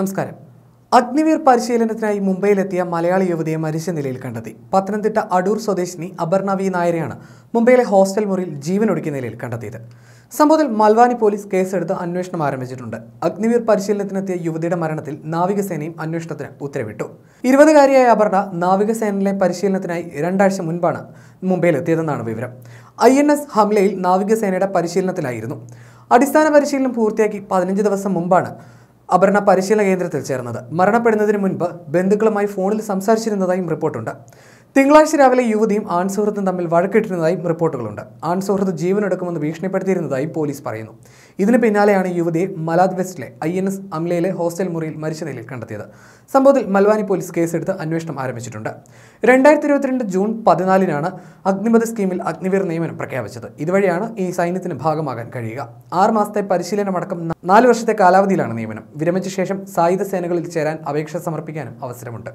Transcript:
നമസ്കാരം അഗ്നിവീർ പരിശീലനത്തിനായി മുംബൈയിലെത്തിയ മലയാളി യുവതിയെ മരിച്ച നിലയിൽ കണ്ടെത്തി പത്തനംതിട്ട അടൂർ സ്വദേശിനി അപർണ നായരെയാണ് മുംബൈയിലെ ഹോസ്റ്റൽ മുറിയിൽ ജീവനൊടുക്കിയ നിലയിൽ കണ്ടെത്തിയത് സംഭവത്തിൽ മൽവാനി പോലീസ് കേസെടുത്ത് അന്വേഷണം ആരംഭിച്ചിട്ടുണ്ട് അഗ്നിവീർ പരിശീലനത്തിനെത്തിയ യുവതിയുടെ മരണത്തിൽ നാവികസേനയും അന്വേഷണത്തിന് ഉത്തരവിട്ടു ഇരുപതുകാരിയായ അപർണ നാവികസേനയിലെ പരിശീലനത്തിനായി രണ്ടാഴ്ച മുൻപാണ് മുംബൈയിലെത്തിയതെന്നാണ് വിവരം ഐ എൻ എസ് ഹംലയിൽ നാവികസേനയുടെ പരിശീലനത്തിലായിരുന്നു അടിസ്ഥാന പരിശീലനം പൂർത്തിയാക്കി പതിനഞ്ച് ദിവസം മുമ്പാണ് അപർണ പരിശീലന കേന്ദ്രത്തിൽ ചേർന്നത് മരണപ്പെടുന്നതിന് മുൻപ് ബന്ധുക്കളുമായി ഫോണിൽ സംസാരിച്ചിരുന്നതായും റിപ്പോർട്ടുണ്ട് തിങ്കളാഴ്ച രാവിലെ യുവതിയും ആൺസുഹൃത്തും തമ്മിൽ വഴക്കിട്ടിരുന്നതായും റിപ്പോർട്ടുകളുണ്ട് ആൺസുഹൃത്ത് ജീവനെടുക്കുമെന്ന് ഭീഷണിപ്പെടുത്തിയിരുന്നതായി പോലീസ് പറയുന്നു ഇതിന് പിന്നാലെയാണ് യുവതിയെ മലാദ് വെസ്റ്റിലെ ഐ എൻ എസ് അംലയിലെ ഹോസ്റ്റൽ മുറിയിൽ മരിച്ച നിലയിൽ കണ്ടെത്തിയത് സംഭവത്തിൽ മൽവാനി പോലീസ് കേസെടുത്ത് അന്വേഷണം ആരംഭിച്ചിട്ടുണ്ട് രണ്ടായിരത്തി ഇരുപത്തിരണ്ട് ജൂൺ പതിനാലിനാണ് അഗ്നിപഥ സ്കീമിൽ അഗ്നിവീർ നിയമനം പ്രഖ്യാപിച്ചത് ഇതുവഴിയാണ് ഈ സൈന്യത്തിന് ഭാഗമാകാൻ കഴിയുക ആറ് മാസത്തെ പരിശീലനമടക്കം നാല് വർഷത്തെ കാലാവധിയിലാണ് നിയമനം വിരമിച്ച ശേഷം സായുധ സേനകളിൽ ചേരാൻ അപേക്ഷ സമർപ്പിക്കാനും അവസരമുണ്ട്